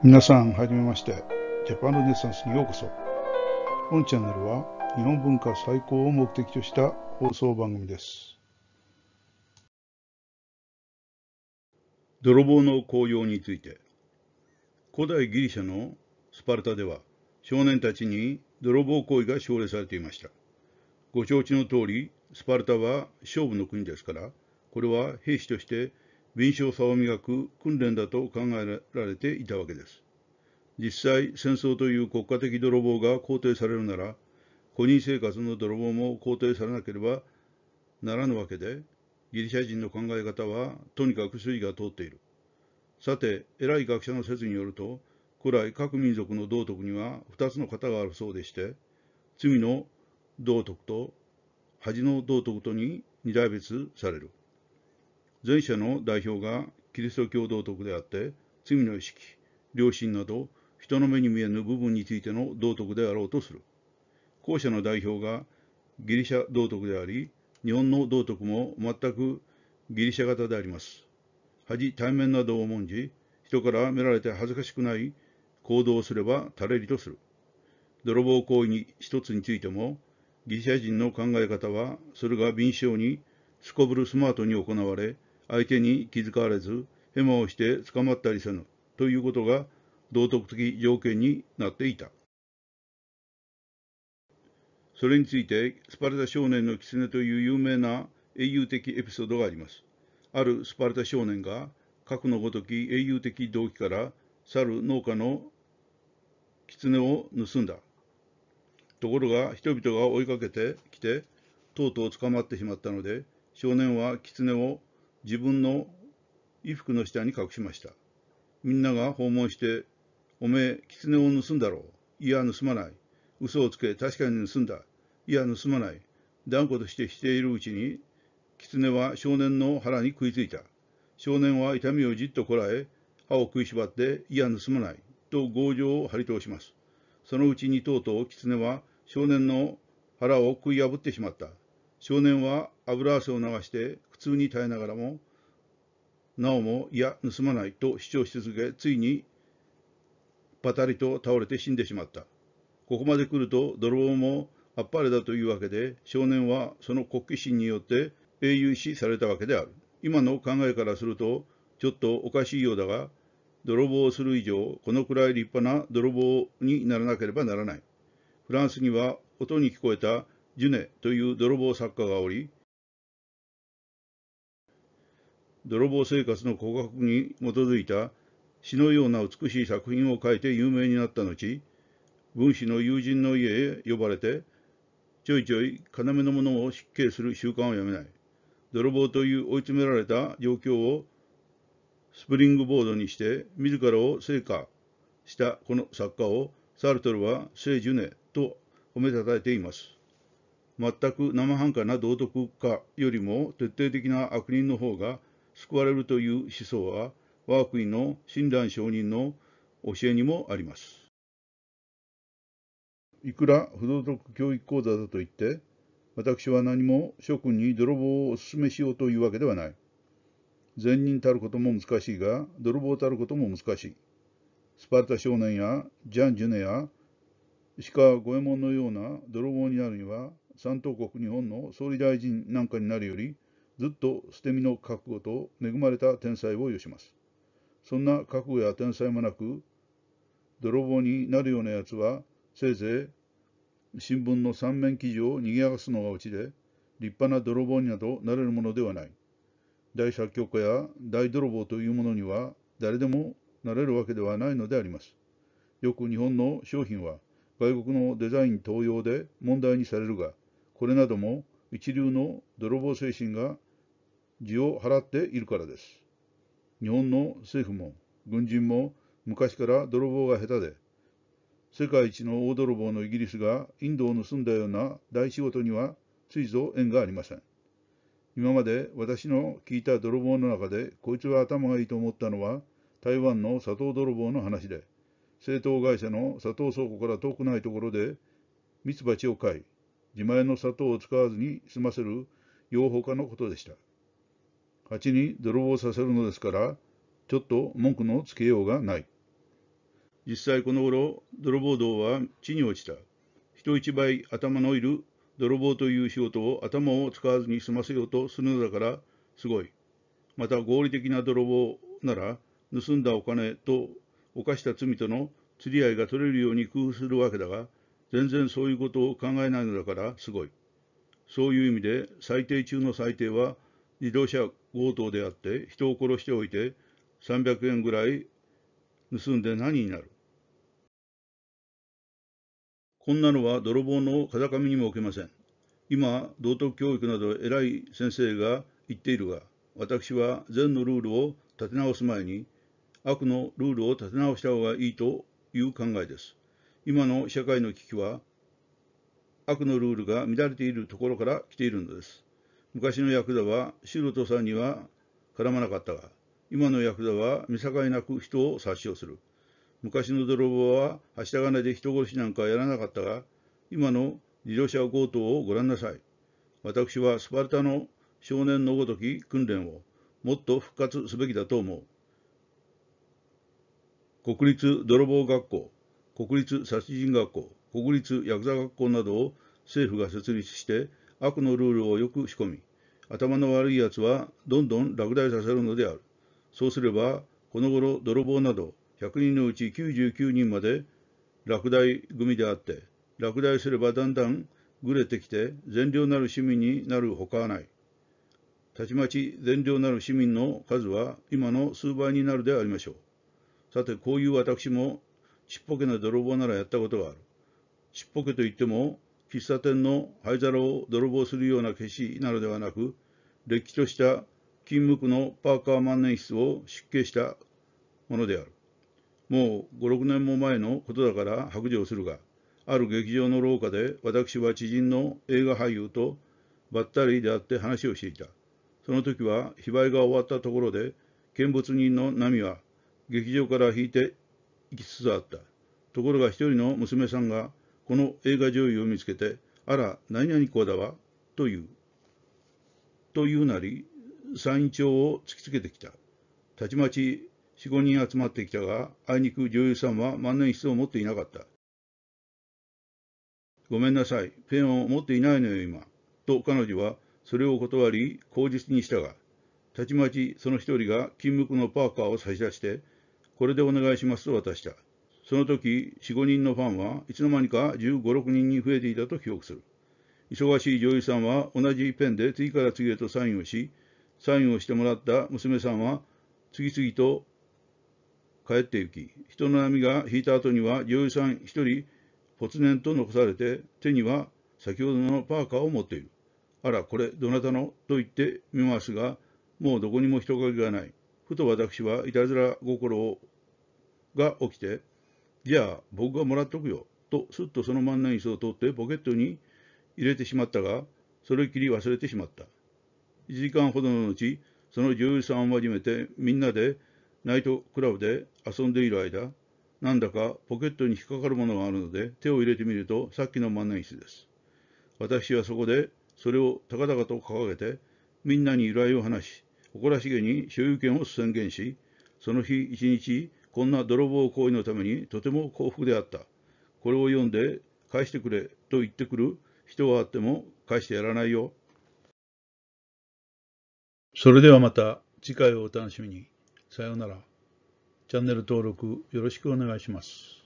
皆さん、はじめまして。ジャパンルネサンスにようこそ。本チャンネルは、日本文化再興を目的とした放送番組です。泥棒の紅葉について。古代ギリシャのスパルタでは、少年たちに泥棒行為が奨励されていました。ご承知の通り、スパルタは勝負の国ですから、これは兵士として敏捷さを磨く訓練だと考えられていたわけです。実際、戦争という国家的泥棒が肯定されるなら、個人生活の泥棒も肯定されなければならぬわけで、ギリシャ人の考え方はとにかく筋が通っている。さて、偉い学者の説によると、古来各民族の道徳には2つの型があるそうでして、罪の道徳と恥の道徳とに二大別される。前者の代表がキリスト教道徳であって、罪の意識、良心など、人の目に見えぬ部分についての道徳であろうとする。後者の代表がギリシャ道徳であり、日本の道徳も全くギリシャ型であります。恥、対面などを重んじ、人から見られて恥ずかしくない行動をすれば垂れりとする。泥棒行為に一つについても、ギリシャ人の考え方は、それが敏捷に、すこぶるスマートに行われ、相手に気遣われず、ヘマをして捕まったりせぬということが道徳的条件になっていた。それについて、スパルタ少年の狐という有名な英雄的エピソードがあります。あるスパルタ少年が、核のごとき英雄的動機から、去る農家の狐を盗んだ。ところが、人々が追いかけてきて、とうとう捕まってしまったので、少年は狐を自分の衣服の下に隠しました。みんなが訪問して、おめえ、狐を盗んだろう。いや、盗まない。嘘をつけ、確かに盗んだ。いや、盗まない。断固としてしているうちに、狐は少年の腹に食いついた。少年は痛みをじっとこらえ、歯を食いしばって、いや、盗まない。と強情を張り通します。そのうちにとうとう狐は少年の腹を食い破ってしまった。少年は油汗を流して苦痛に耐えながらも、なおも、いや、盗まないと主張し続け、ついに、パタリと倒れて死んでしまった。ここまで来ると、泥棒もあっぱれだというわけで、少年はその国旗心によって英雄視されたわけである。今の考えからすると、ちょっとおかしいようだが、泥棒をする以上、このくらい立派な泥棒にならなければならない。フランスには音に聞こえたジュネという泥棒作家がおり、泥棒生活の告白に基づいた詩のような美しい作品を書いて有名になった後、軍師の友人の家へ呼ばれて、ちょいちょい要のものを失敬する習慣をやめない。泥棒という追い詰められた状況をスプリングボードにして自らを成果したこの作家をサルトルは聖ジュネと褒めたたえています。全く生半可な道徳家よりも徹底的な悪人の方が救われるという思想は、我が国の親鸞上人の教えにもあります。いくら不道徳教育講座だといって、私は何も諸君に泥棒をお勧めしようというわけではない。善人たることも難しいが、泥棒たることも難しい。スパルタ少年やジャン・ジュネや石川五右衛門のような泥棒になるには、三東国日本の総理大臣なんかになるより、ずっと捨て身の覚悟と恵まれた天才を有します。そんな覚悟や天才もなく、泥棒になるようなやつは、せいぜい新聞の三面記事を賑やかすのがうちで、立派な泥棒になどなれるものではない。大作曲家や大泥棒というものには、誰でもなれるわけではないのであります。よく日本の商品は、外国のデザイン盗用で問題にされるが、これなども一流の泥棒精神が地を払っているからです。日本の政府も軍人も昔から泥棒が下手で、世界一の大泥棒のイギリスがインドを盗んだような大仕事にはついぞ縁がありません。今まで私の聞いた泥棒の中でこいつは頭がいいと思ったのは台湾の砂糖泥棒の話で、製糖会社の砂糖倉庫から遠くないところで蜜蜂を飼い、自前の砂糖を使わずに済ませる養蜂家のことでした。蜂に泥棒させるのですから、ちょっと文句のつけようがない。実際この頃、泥棒道は地に落ちた。人一倍頭のいる泥棒という仕事を頭を使わずに済ませようとするのだから、すごい。また合理的な泥棒なら、盗んだお金と犯した罪との釣り合いが取れるように工夫するわけだが、全然そういうことを考えないのだからすごい。そういう意味で最低中の最低は自動車強盗であって人を殺しておいて300円ぐらい盗んで何になるこんなのは泥棒の風上にも置けません。今、道徳教育など偉い先生が言っているが、私は善のルールを立て直す前に、悪のルールを立て直した方がいいという考えです。今の社会の危機は、悪のルールが乱れているところから来ているのです。昔のヤクザは素人さんには絡まなかったが、今のヤクザは見境なく人を殺傷する。昔の泥棒ははした金で人殺しなんかやらなかったが、今の自動車強盗をご覧なさい。私はスパルタの少年のごとき訓練をもっと復活すべきだと思う。国立泥棒学校、国立殺人学校、国立ヤクザ学校などを政府が設立して悪のルールをよく仕込み、頭の悪い奴はどんどん落第させるのである。そうすれば、この頃泥棒など100人のうち99人まで落第組であって、落第すればだんだんぐれてきて善良なる市民になるほかはない。たちまち善良なる市民の数は今の数倍になるでありましょう。さて、こういう私もちっぽけな泥棒ならやったことがある。ちっぽけといっても喫茶店の灰皿を泥棒するような消しなのではなく、れっきとした金無垢のパーカー万年筆を出家したものである。もう5、6年も前のことだから白状するが、ある劇場の廊下で私は知人の映画俳優とばったり出会って話をしていた。その時は非売が終わったところで、見物人の波は劇場から引いて行きつつあった。ところが一人の娘さんがこの映画女優を見つけて、あら、何々子だわ、と言う。というなり、イン帳を突きつけてきた。たちまち四五人集まってきたが、あいにく女優さんは万年筆を持っていなかった。ごめんなさい、ペンを持っていないのよ、今。と彼女はそれを断り、口実にしたが、たちまちその一人が金無垢のパーカーを差し出して、これでお願いしますと渡した。その時、4、5人のファンはいつの間にか15、6人に増えていたと記憶する。忙しい女優さんは同じペンで次から次へとサインをし、サインをしてもらった娘さんは次々と帰って行き、人の波が引いた後には女優さん1人ぽつねんと残されて、手には先ほどのパーカーを持っている。あら、これ、どなたのと言ってみますが、もうどこにも人影がない。ふと私はいたずら心が起きて、じゃあ僕がもらっとくよ、とすっとその万年筆を取ってポケットに入れてしまったが、それっきり忘れてしまった。1時間ほどの後、その女優さんを始めてみんなでナイトクラブで遊んでいる間、なんだかポケットに引っかかるものがあるので手を入れてみるとさっきの万年筆です。私はそこでそれを高々と掲げてみんなに由来を話し、誇らしげに所有権を宣言し、その日一日こんな泥棒行為のためにとても幸福であった。これを読んで返してくれと言ってくる人はあっても返してやらないよ。それではまた次回をお楽しみに。さようなら。チャンネル登録よろしくお願いします。